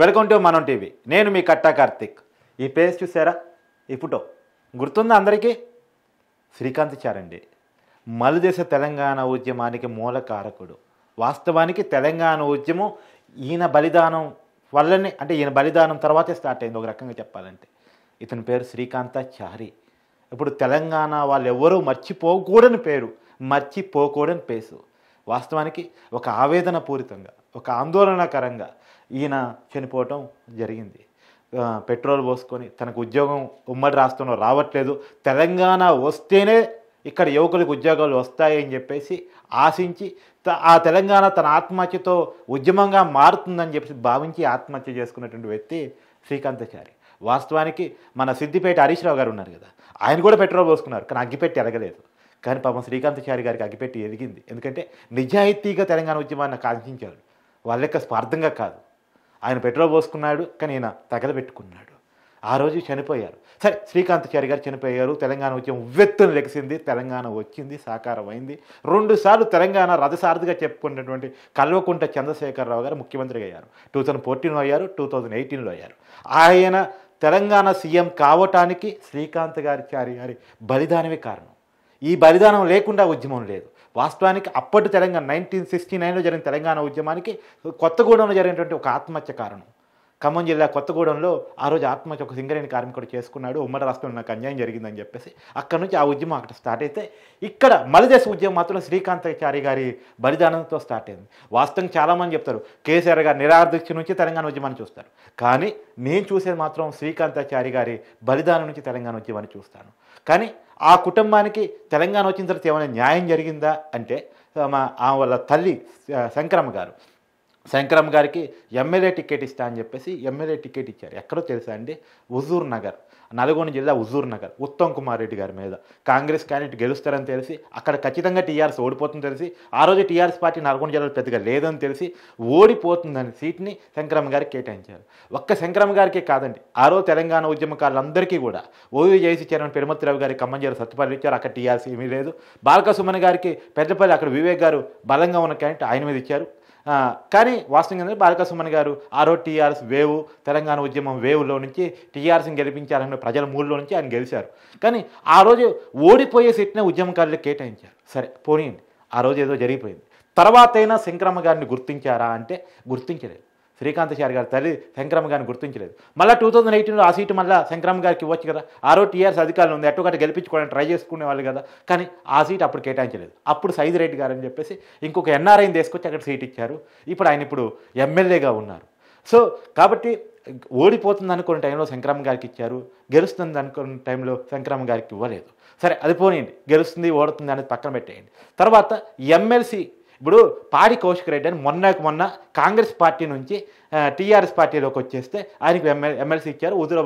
welcome to మనం TV నేను మీ కట్టా కార్తిక్ ఈ పేజ్ చూసారా ఇప్పుడు గుర్తుందా అందరికీ శ్రీకాంత్ చారండి మలుదేశ తెలంగాణ ఉద్యమానికి మూల కారకుడు వాస్తవానికి తెలంగాణ ఉద్యమం ఈయన బలిదానం వల్లనే అంటే ఈయన బలిదానం తర్వాతే స్టార్ట్ అయింది ఒక రకంగా చెప్పాలంటే ఇతని పేరు చారి ఇప్పుడు తెలంగాణ వాళ్ళు ఎవరూ మర్చిపోకూడని పేరు మర్చిపోకూడని పేసు వాస్తవానికి ఒక ఆవేదన పూరితంగా ఒక ఆందోళనకరంగా ఈయన చనిపోవటం జరిగింది పెట్రోల్ పోసుకొని తనకు ఉద్యోగం ఉమ్మడి రాష్ట్రంలో రావట్లేదు తెలంగాణ వస్తేనే ఇక్కడ యువకులకు ఉద్యోగాలు వస్తాయని చెప్పేసి ఆశించి ఆ తెలంగాణ తన ఆత్మహత్యతో ఉద్యమంగా మారుతుందని చెప్పి భావించి ఆత్మహత్య చేసుకున్నటువంటి వ్యక్తి శ్రీకాంతాచారి వాస్తవానికి మన సిద్దిపేట హరీష్ రావు గారు ఉన్నారు కదా ఆయన కూడా పెట్రోల్ పోసుకున్నారు కానీ అగ్గిపెట్టి ఎరగలేదు కానీ పాపం శ్రీకాంతాచారి గారికి అగ్గిపెట్టి ఎదిగింది ఎందుకంటే నిజాయితీగా తెలంగాణ ఉద్యమాన్ని కాంక్షించారు వాళ్ళ యొక్క స్వార్థంగా కాదు ఆయన పెట్రోల్ పోసుకున్నాడు కానీ ఈయన తగద పెట్టుకున్నాడు ఆ రోజు చనిపోయారు సరే శ్రీకాంత్ చారి గారు చనిపోయారు తెలంగాణ ఉద్యమం ఉవ్వెత్తును లెగిసింది తెలంగాణ వచ్చింది సాకారం అయింది రెండుసార్లు తెలంగాణ రథసారథిగా చెప్పుకున్నటువంటి కల్వకుంట చంద్రశేఖరరావు గారు ముఖ్యమంత్రి అయ్యారు టూ థౌజండ్ ఫోర్టీన్లో అయ్యారు టూ థౌజండ్ ఎయిటీన్లో అయ్యారు ఆయన తెలంగాణ సీఎం కావటానికి శ్రీకాంత్ గారి చారి గారి బలిదానమే కారణం ఈ బలిదానం లేకుండా ఉద్యమం లేదు వాస్తవానికి అప్పటి తెలంగాణ నైన్టీన్ సిక్స్టీ నైన్లో జరిగిన తెలంగాణ ఉద్యమానికి కొత్తగూడెంలో జరిగినటువంటి ఒక ఆత్మహత్య కారణం ఖమ్మం జిల్లా కొత్తగూడెంలో ఆ రోజు ఆత్మహత్య ఒక సింగరేణి కార్మికుడు చేసుకున్నాడు ఉమ్మడి రాష్ట్రంలో నాకు అన్యాయం జరిగిందని చెప్పేసి అక్కడ నుంచి ఆ ఉద్యమం అక్కడ స్టార్ట్ అయితే ఇక్కడ మలదేశ ఉద్యమం మాత్రం శ్రీకాంతాచారి గారి బలిదానంతో స్టార్ట్ అయింది వాస్తవం చాలామంది చెప్తారు కేసీఆర్ గారి నిరాదీక్ష నుంచి తెలంగాణ ఉద్యమాన్ని చూస్తారు కానీ నేను చూసేది మాత్రం శ్రీకాంతాచారి గారి బలిదానం నుంచి తెలంగాణ ఉద్యమాన్ని చూస్తాను కానీ ఆ కుటుంబానికి తెలంగాణ వచ్చిన తర్వాత ఏమైనా న్యాయం జరిగిందా అంటే మా వాళ్ళ తల్లి శంకరమ్మ గారు శంకరమ్మ గారికి ఎమ్మెల్యే టికెట్ ఇస్తా అని చెప్పేసి ఎమ్మెల్యే టికెట్ ఇచ్చారు ఎక్కడో తెలుసా అండి హుజూర్ నగర్ నల్గొండ జిల్లా హుజూర్ నగర్ ఉత్తమ్ కుమార్ రెడ్డి గారి మీద కాంగ్రెస్ క్యాండిడేట్ గెలుస్తారని తెలిసి అక్కడ ఖచ్చితంగా టీఆర్ఎస్ ఓడిపోతుందని తెలిసి ఆ రోజు టీఆర్ఎస్ పార్టీ నల్గొండ జిల్లాలో పెద్దగా లేదని తెలిసి ఓడిపోతుందని సీట్ని శంకరమ్మ గారికి కేటాయించారు ఒక్క శంకరమ్మ గారికే కాదండి ఆ రోజు తెలంగాణ ఉద్యమకారులందరికీ కూడా ఓవి జేసీ చైర్మన్ పెరుమతిరావు గారి ఖమ్మం జిల్లా సత్యపాలు ఇచ్చారు అక్కడ టీఆర్సీ ఏమీ లేదు బాలక సుమన్ గారికి పెద్దపల్లి అక్కడ వివేక్ గారు బలంగా ఉన్న క్యాండిడేట్ ఆయన మీద ఇచ్చారు కానీ వాస్తవంగా బాలక సుమన్ గారు ఆరో టీఆర్ఎస్ వేవ్ తెలంగాణ ఉద్యమం వేవ్లో నుంచి టీఆర్ఎస్ని గెలిపించాలని ప్రజల మూడులో నుంచి ఆయన గెలిచారు కానీ ఆ రోజు ఓడిపోయే సీట్నే ఉద్యమకారులు కేటాయించారు సరే పోనీయండి ఆ రోజు ఏదో జరిగిపోయింది అయినా శంకరమ్మ గారిని గుర్తించారా అంటే గుర్తించలేదు శ్రీకాంతచారి గారి తల్లి శంకరమ్మ గారిని గుర్తించలేదు మళ్ళీ టూ థౌజండ్ ఎయిటీన్లో ఆ సీటు మళ్ళీ శంకరమ్మ గారికి ఇవ్వచ్చు కదా ఆరో టీఆర్ఎస్ అధికారులు ఉంది అటు ఒకటి గెలిపించుకోవడానికి ట్రై చేసుకునేవాళ్ళు కదా కానీ ఆ సీట్ అప్పుడు కేటాయించలేదు అప్పుడు రెడ్డి గారు అని చెప్పేసి ఇంకొక ఎన్ఆర్ఐని తీసుకొచ్చి అక్కడ సీట్ ఇచ్చారు ఇప్పుడు ఆయన ఇప్పుడు ఎమ్మెల్యేగా ఉన్నారు సో కాబట్టి ఓడిపోతుంది అనుకున్న టైంలో శంకరమ్మ గారికి ఇచ్చారు గెలుస్తుంది అనుకున్న టైంలో శంకరమ్మ గారికి ఇవ్వలేదు సరే అది పోనీయండి గెలుస్తుంది ఓడుతుంది అనేది పక్కన పెట్టేయండి తర్వాత ఎమ్మెల్సీ ఇప్పుడు పాడి కౌశిక్ రెడ్డి అని మొన్న మొన్న కాంగ్రెస్ పార్టీ నుంచి టీఆర్ఎస్ పార్టీలోకి వచ్చేస్తే ఆయనకు ఎంఎల్ ఎమ్మెల్సీ ఇచ్చారు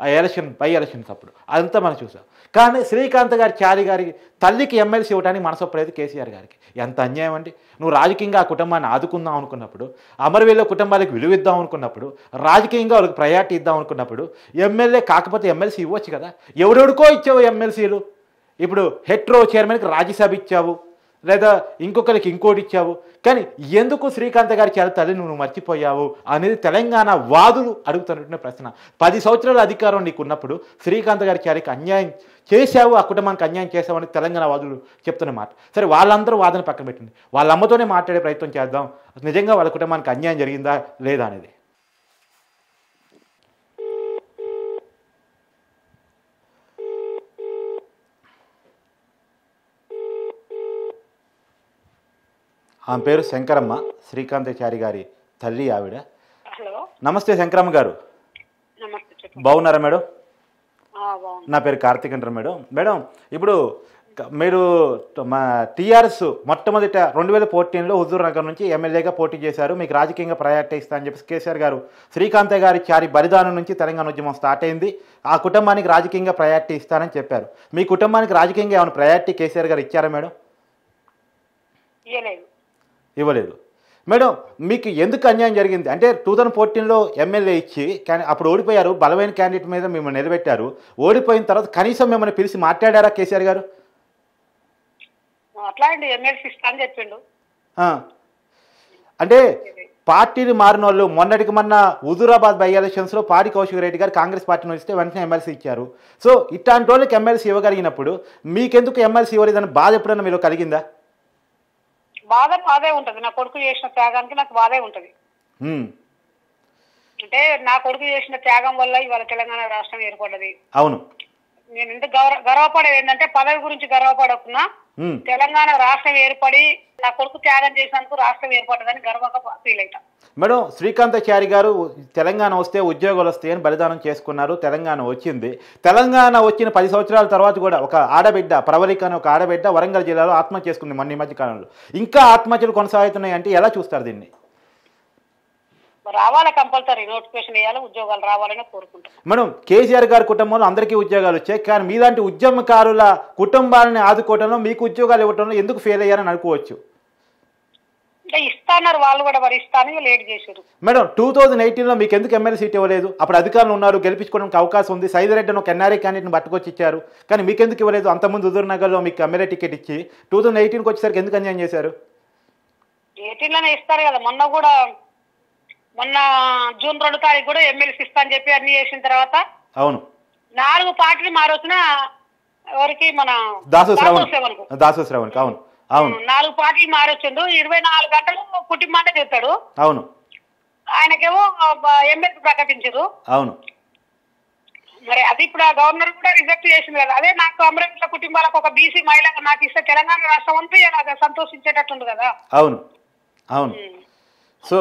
ఆ ఎలక్షన్ పై ఎలక్షన్స్ అప్పుడు అదంతా మనం చూసాం కానీ శ్రీకాంత్ గారి చారి గారికి తల్లికి ఎమ్మెల్సీ ఇవ్వడానికి మనసొప్పలేదు కేసీఆర్ గారికి ఎంత అన్యాయం అండి నువ్వు రాజకీయంగా ఆ కుటుంబాన్ని ఆదుకుందాం అనుకున్నప్పుడు అమరవీళ్ళ కుటుంబాలకు విలువిద్దాం అనుకున్నప్పుడు రాజకీయంగా వాళ్ళకి ప్రయారిటీ ఇద్దాం అనుకున్నప్పుడు ఎమ్మెల్యే కాకపోతే ఎమ్మెల్సీ ఇవ్వచ్చు కదా ఎవడెవడికో ఇచ్చావు ఎమ్మెల్సీలు ఇప్పుడు హెట్రో చైర్మన్కి రాజ్యసభ ఇచ్చావు లేదా ఇంకొకరికి ఇంకోటి ఇచ్చావు కానీ ఎందుకు శ్రీకాంత్ గారి చేత తల్లి నువ్వు మర్చిపోయావు అనేది తెలంగాణ వాదులు అడుగుతున్నటువంటి ప్రశ్న పది సంవత్సరాల అధికారం నీకు ఉన్నప్పుడు శ్రీకాంత్ గారి చారికి అన్యాయం చేశావు ఆ కుటుంబానికి అన్యాయం చేశావని తెలంగాణ వాదులు చెప్తున్న మాట సరే వాళ్ళందరూ వాదన పక్కన పెట్టండి వాళ్ళ అమ్మతోనే మాట్లాడే ప్రయత్నం చేద్దాం నిజంగా వాళ్ళ కుటుంబానికి అన్యాయం జరిగిందా లేదా అనేది ఆమె పేరు శంకరమ్మ శ్రీకాంతాచారి గారి తల్లి ఆవిడ నమస్తే శంకరమ్మ గారు బాగున్నారా మేడం నా పేరు కార్తీక్ అంటారు మేడం మేడం ఇప్పుడు మీరు మా టీఆర్ఎస్ మొట్టమొదట రెండు వేల ఫోర్టీన్లో హుజూర్ నగర్ నుంచి ఎమ్మెల్యేగా పోటీ చేశారు మీకు రాజకీయంగా ప్రయారిటీ ఇస్తా అని చెప్పి కేసీఆర్ గారు శ్రీకాంత్ గారి చారి బలిదానం నుంచి తెలంగాణ ఉద్యమం స్టార్ట్ అయింది ఆ కుటుంబానికి రాజకీయంగా ప్రయారిటీ ఇస్తానని చెప్పారు మీ కుటుంబానికి రాజకీయంగా ఏమైనా ప్రయారిటీ కేసీఆర్ గారు ఇచ్చారా మేడం ఇవ్వలేదు మేడం మీకు ఎందుకు అన్యాయం జరిగింది అంటే టూ థౌజండ్ ఫోర్టీన్లో ఎమ్మెల్యే ఇచ్చి అప్పుడు ఓడిపోయారు బలమైన క్యాండిడేట్ మీద మిమ్మల్ని నిలబెట్టారు ఓడిపోయిన తర్వాత కనీసం మిమ్మల్ని పిలిచి మాట్లాడారా కేసీఆర్ గారు అంటే పార్టీని మారిన వాళ్ళు మొన్నటికి మొన్న హుజూరాబాద్ బై లో పాడి కౌశిక్ రెడ్డి గారు కాంగ్రెస్ పార్టీని వస్తే వెంటనే ఎమ్మెల్సీ ఇచ్చారు సో ఇట్లాంటి వాళ్ళకి ఎమ్మెల్సీ ఇవ్వగలిగినప్పుడు మీకెందుకు ఎమ్మెల్సీ ఇవ్వలేదని బాధ ఎప్పుడైనా మీరు కలిగిందా బాధ బాధే ఉంటది నా కొడుకు చేసిన త్యాగానికి నాకు బాధే ఉంటది అంటే నా కొడుకు చేసిన త్యాగం వల్ల ఇవాళ తెలంగాణ రాష్ట్రం ఏర్పడ్డది అవును నేను ఎంత గౌరవ గర్వపడేది ఏంటంటే పదవి గురించి గర్వపడకున్నా తెలంగాణ రాష్ట్రం ఏర్పడి నా కొడుకు త్యాగం చేసినందుకు రాష్ట్రం ఏర్పడదని గర్వంగా ఫీల్ అవుతాం మేడం శ్రీకాంతాచారి గారు తెలంగాణ వస్తే ఉద్యోగాలు అని బలిదానం చేసుకున్నారు తెలంగాణ వచ్చింది తెలంగాణ వచ్చిన పది సంవత్సరాల తర్వాత కూడా ఒక ఆడబిడ్డ ప్రవరిక అనే ఒక ఆడబిడ్డ వరంగల్ జిల్లాలో ఆత్మహత్య చేసుకుంది మొన్న మధ్య కాలంలో ఇంకా ఆత్మహత్యలు కొనసాగుతున్నాయి అంటే ఎలా చూస్తారు దీన్ని రావాలా కంపల్సరీ నోటిఫికేషన్ వేయాలి ఉద్యోగాలు రావాలని కోరుకుంటాం మేడం కేసీఆర్ గారి కుటుంబంలో అందరికీ ఉద్యోగాలు వచ్చాయి కానీ మీలాంటి ఉద్యమకారుల కుటుంబాలని ఆదుకోవడంలో మీకు ఉద్యోగాలు ఇవ్వడంలో ఎందుకు ఫెయిల్ అయ్యారని అనుకోవచ్చు అంటే అన్నారు వాళ్ళు కూడా మరి ఇస్తాను లేట్ చేశారు మేడం టూ థౌజండ్ లో మీకు ఎందుకు ఎమ్మెల్యే సీట్ ఇవ్వలేదు అప్పుడు అధికారులు ఉన్నారు గెలిపించుకోవడానికి అవకాశం ఉంది సైదిరెడ్డి ఒక ఎన్ఆర్ఏ క్యాండిడేట్ పట్టుకొచ్చి ఇచ్చారు కానీ మీకు ఎందుకు ఇవ్వలేదు అంతకుముందు లో మీకు ఎమ్మెల్యే టికెట్ ఇచ్చి టూ థౌజండ్ కి వచ్చేసరికి ఎందుకు అన్యాయం చేశారు లోనే ఇస్తారు కదా మొన్న కూడా మొన్న జూన్ రెండు తారీఖు కూడా ఎమ్మెల్యే ఇస్తా అని చెప్పి అన్ని చేసిన తర్వాత అవును నాలుగు పార్టీలు మారొచ్చిన ఎవరికి మన దాసు శ్రవణ్ దాసు శ్రవణ్ అవును అవును నాలుగు పార్టీలు మారొచ్చిండు ఇరవై నాలుగు గంటలు కుటుంబాన్ని చేస్తాడు అవును ఆయనకేమో ఎమ్మెల్సీ ప్రకటించారు అవును మరి అది ఇప్పుడు ఆ గవర్నర్ కూడా రిజెక్ట్ చేసింది కదా అదే నాకు అమరావతి కుటుంబాలకు ఒక బీసీ మహిళ నాకు ఇస్తే తెలంగాణ రాష్ట్రం అంతా సంతోషించేటట్టుంది కదా అవును అవును సో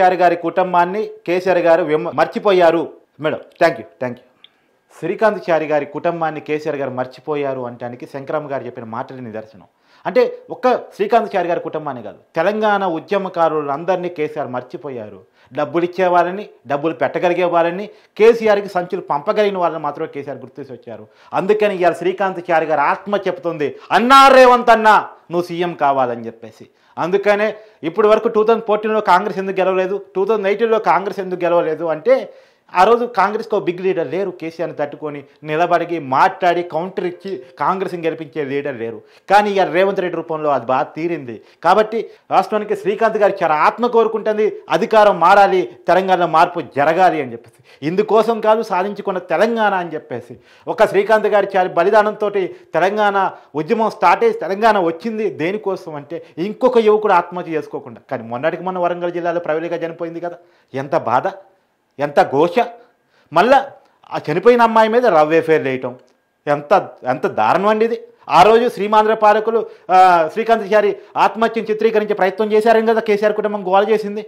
చారి గారి కుటుంబాన్ని కేసీఆర్ గారు మర్చిపోయారు madam thank you thank you Srikanth Chari గారి కుటుంబాన్ని కేసీఆర్ గారు మర్చిపోయారు అంటానికి శంకరమ్మ గారు చెప్పిన మాటల నిదర్శనం అంటే ఒక్క శ్రీకాంత్ చారి గారి కుటుంబాన్ని కాదు తెలంగాణ ఉద్యమకారులు అందరినీ కేసీఆర్ మర్చిపోయారు డబ్బులు వాళ్ళని డబ్బులు పెట్టగలిగే వాళ్ళని కేసీఆర్కి సంచులు పంపగలిగిన వాళ్ళని మాత్రమే కేసీఆర్ గుర్తించి వచ్చారు అందుకని ఇవాళ శ్రీకాంత్ చారి గారు ఆత్మ చెప్తుంది అన్నా రేవంత్ అన్నా నువ్వు సీఎం కావాలని చెప్పేసి అందుకనే ఇప్పటి వరకు టూ థౌజండ్ ఫోర్టీన్లో కాంగ్రెస్ ఎందుకు గెలవలేదు టూ థౌజండ్ ఎయిటీన్లో కాంగ్రెస్ ఎందుకు గెలవలేదు అంటే ఆ రోజు కాంగ్రెస్కి బిగ్ లీడర్ లేరు కేసీఆర్ని తట్టుకొని నిలబడి మాట్లాడి కౌంటర్ ఇచ్చి కాంగ్రెస్ని గెలిపించే లీడర్ లేరు కానీ ఇక రేవంత్ రెడ్డి రూపంలో అది బాగా తీరింది కాబట్టి రాష్ట్రానికి శ్రీకాంత్ గారి చాలా ఆత్మ కోరుకుంటుంది అధికారం మారాలి తెలంగాణలో మార్పు జరగాలి అని చెప్పేసి ఇందుకోసం కాదు సాధించుకున్న తెలంగాణ అని చెప్పేసి ఒక శ్రీకాంత్ గారి చాలా బలిదానంతో తెలంగాణ ఉద్యమం స్టార్ట్ అయ్యి తెలంగాణ వచ్చింది దేనికోసం అంటే ఇంకొక యువకుడు ఆత్మహత్య చేసుకోకుండా కానీ మొన్నటికి మొన్న వరంగల్ జిల్లాలో ప్రవీణగా చనిపోయింది కదా ఎంత బాధ ఎంత ఘోష మళ్ళా ఆ చనిపోయిన అమ్మాయి మీద లవ్ ఎఫైర్ చేయటం ఎంత ఎంత దారుణం అండి ఇది ఆ రోజు శ్రీమాంధ్ర పాలకులు శ్రీకాంత్ చారి ఆత్మహత్యను చిత్రీకరించే ప్రయత్నం చేశారని కదా కేసీఆర్ కుటుంబం గోల చేసింది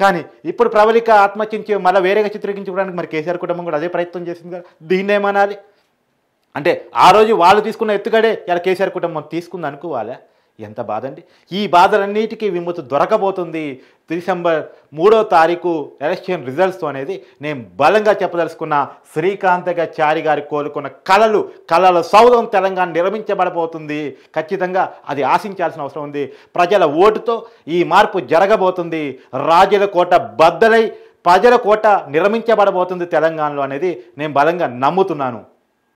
కానీ ఇప్పుడు ప్రబలిక ఆత్మహత్యించి మళ్ళీ వేరేగా చిత్రీకరించుకోవడానికి మరి కేసీఆర్ కుటుంబం కూడా అదే ప్రయత్నం చేసింది కదా దీన్ని ఏమనాలి అంటే ఆ రోజు వాళ్ళు తీసుకున్న ఎత్తుగడే ఇలా కేసీఆర్ కుటుంబం తీసుకుంది అనుకోవాలా ఎంత బాధ అండి ఈ బాధలన్నిటికీ విముతి దొరకబోతుంది డిసెంబర్ మూడో తారీఖు ఎలక్షన్ రిజల్ట్స్ అనేది నేను బలంగా చెప్పదలుచుకున్న శ్రీకాంతగా చారి గారి కోరుకున్న కళలు కళల సౌధం తెలంగాణ నిర్మించబడబోతుంది ఖచ్చితంగా అది ఆశించాల్సిన అవసరం ఉంది ప్రజల ఓటుతో ఈ మార్పు జరగబోతుంది రాజుల కోట బద్దలై ప్రజల కోట నిర్మించబడబోతుంది తెలంగాణలో అనేది నేను బలంగా నమ్ముతున్నాను